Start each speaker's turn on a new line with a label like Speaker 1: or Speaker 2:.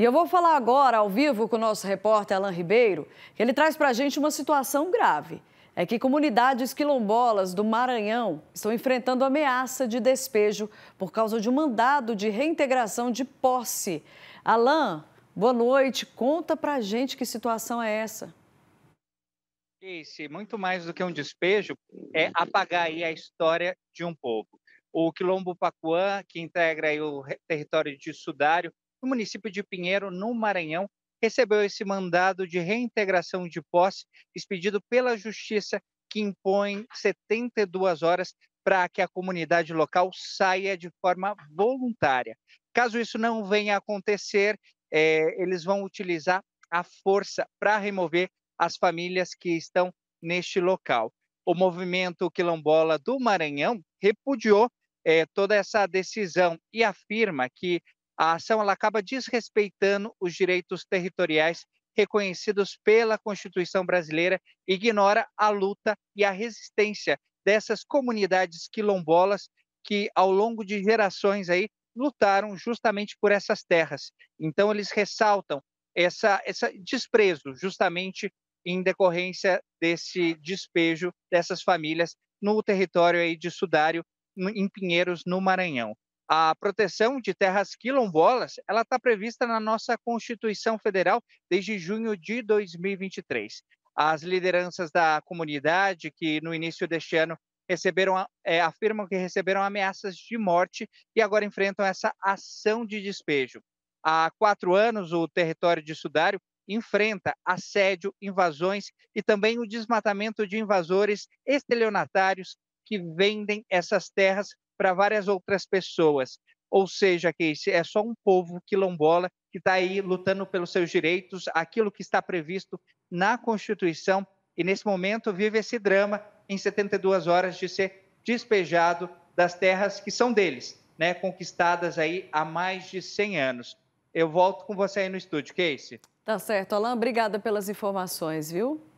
Speaker 1: E eu vou falar agora ao vivo com o nosso repórter Alain Ribeiro, que ele traz para a gente uma situação grave. É que comunidades quilombolas do Maranhão estão enfrentando ameaça de despejo por causa de um mandado de reintegração de posse. Alain, boa noite. Conta para a gente que situação é essa.
Speaker 2: Esse, muito mais do que um despejo, é apagar aí a história de um povo. O Quilombo Pacuã, que integra o território de Sudário, o município de Pinheiro, no Maranhão, recebeu esse mandado de reintegração de posse expedido pela Justiça, que impõe 72 horas para que a comunidade local saia de forma voluntária. Caso isso não venha a acontecer, é, eles vão utilizar a força para remover as famílias que estão neste local. O movimento quilombola do Maranhão repudiou é, toda essa decisão e afirma que a ação ela acaba desrespeitando os direitos territoriais reconhecidos pela Constituição brasileira, ignora a luta e a resistência dessas comunidades quilombolas que ao longo de gerações aí lutaram justamente por essas terras. Então eles ressaltam essa essa desprezo justamente em decorrência desse despejo dessas famílias no território aí de Sudário, em Pinheiros, no Maranhão. A proteção de terras quilombolas, ela está prevista na nossa Constituição Federal desde junho de 2023. As lideranças da comunidade que no início deste ano receberam é, afirmam que receberam ameaças de morte e agora enfrentam essa ação de despejo. Há quatro anos, o território de Sudário enfrenta assédio, invasões e também o desmatamento de invasores estelionatários que vendem essas terras para várias outras pessoas. Ou seja, que é só um povo quilombola que está aí lutando pelos seus direitos, aquilo que está previsto na Constituição, e nesse momento vive esse drama em 72 horas de ser despejado das terras que são deles, né, conquistadas aí há mais de 100 anos. Eu volto com você aí no estúdio, Casey.
Speaker 1: Tá certo, Alain, obrigada pelas informações, viu?